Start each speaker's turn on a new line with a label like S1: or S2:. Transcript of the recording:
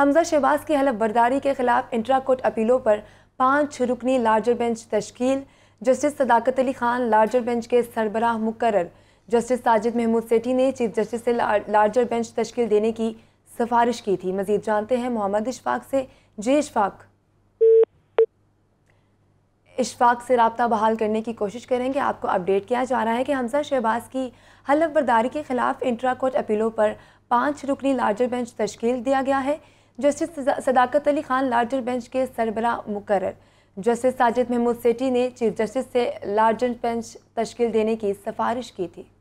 S1: हमजा शहबाज की हलफ बर्दारी के खिलाफ इंटरा कोर्ट अपीलों पर पाँच रुकनी लार्जर बेंच तश्कील justice Sadaqat Ali Khan larger bench के सरबराह मुकर जस्टिस साजिद महमूद सेठी ने चीफ जस्टिस से लार्जर बेंच तश्कील देने की सिफारिश की थी मजीद जानते हैं मोहम्मद इशफाक से जे इशफाक इशफाक से रबता बहाल करने की कोशिश करेंगे आपको अपडेट किया जा रहा है कि हमजा शहबाज की हलफ बर्दारी के खिलाफ इंटरा कोर्ट अपीलों पर पाँच रुकनी लार्जर बेंच तश्कील दिया गया है justice Sadaqat Ali Khan larger bench के सरबरा मुकर जस्टिस साजिद महमूद सेठी ने चीफ जस्टिस से लार्जर बेंच तश्कील देने की सिफारिश की थी